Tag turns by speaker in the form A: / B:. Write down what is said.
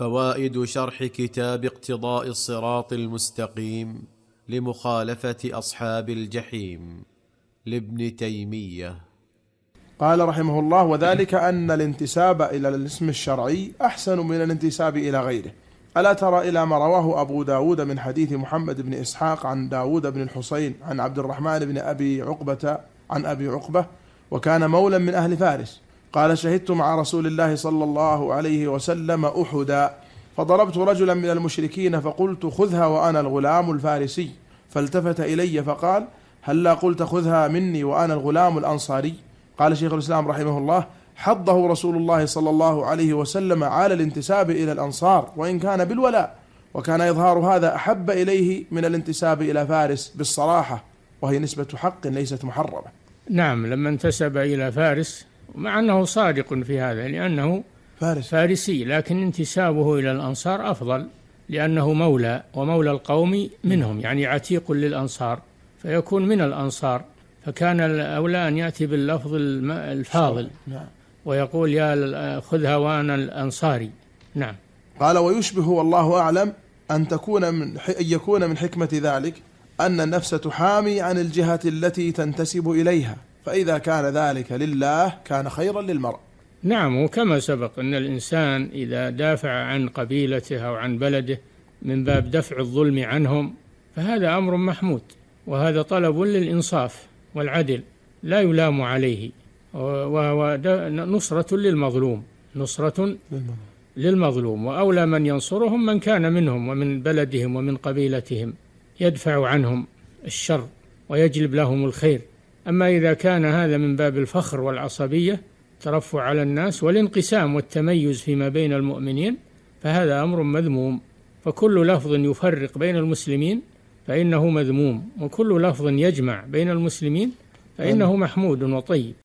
A: فوائد شرح كتاب اقتضاء الصراط المستقيم لمخالفه اصحاب الجحيم لابن تيميه قال رحمه الله وذلك ان الانتساب الى الاسم الشرعي احسن من الانتساب الى غيره ألا ترى إلى ما رواه أبو داود من حديث محمد بن إسحاق عن داود بن الحسين عن عبد الرحمن بن أبي عقبة عن أبي عقبة وكان مولا من أهل فارس قال شهدت مع رسول الله صلى الله عليه وسلم أحدا فضربت رجلا من المشركين فقلت خذها وأنا الغلام الفارسي فالتفت إلي فقال هلا هل قلت خذها مني وأنا الغلام الأنصاري قال شيخ الإسلام رحمه الله حضه رسول الله صلى الله عليه وسلم على الانتساب إلى الأنصار وإن كان بالولاء وكان إظهار هذا أحب إليه من الانتساب إلى فارس بالصراحة وهي نسبة حق ليست محرمة
B: نعم لما انتسب إلى فارس مع أنه صادق في هذا لأنه فارس. فارسي لكن انتسابه إلى الأنصار أفضل لأنه مولى ومولى القوم منهم يعني عتيق للأنصار فيكون من الأنصار فكان الأولى أن يأتي باللفظ الفاضل نعم. ويقول يا خذ هوانا الأنصاري نعم
A: قال ويشبه والله أعلم أن تكون من أن يكون من حكمة ذلك أن النفس تحامي عن الجهة التي تنتسب إليها فإذا كان ذلك لله كان خيرا للمرء
B: نعم وكما سبق أن الإنسان إذا دافع عن قبيلته أو عن بلده من باب دفع الظلم عنهم فهذا أمر محمود وهذا طلب للإنصاف والعدل لا يلام عليه ونصرة نصرة للمظلوم نصرة للمظلوم وأولى من ينصرهم من كان منهم ومن بلدهم ومن قبيلتهم يدفع عنهم الشر ويجلب لهم الخير أما إذا كان هذا من باب الفخر والعصبية ترفع على الناس والانقسام والتميز فيما بين المؤمنين فهذا أمر مذموم فكل لفظ يفرق بين المسلمين فإنه مذموم وكل لفظ يجمع بين المسلمين فإنه محمود وطيب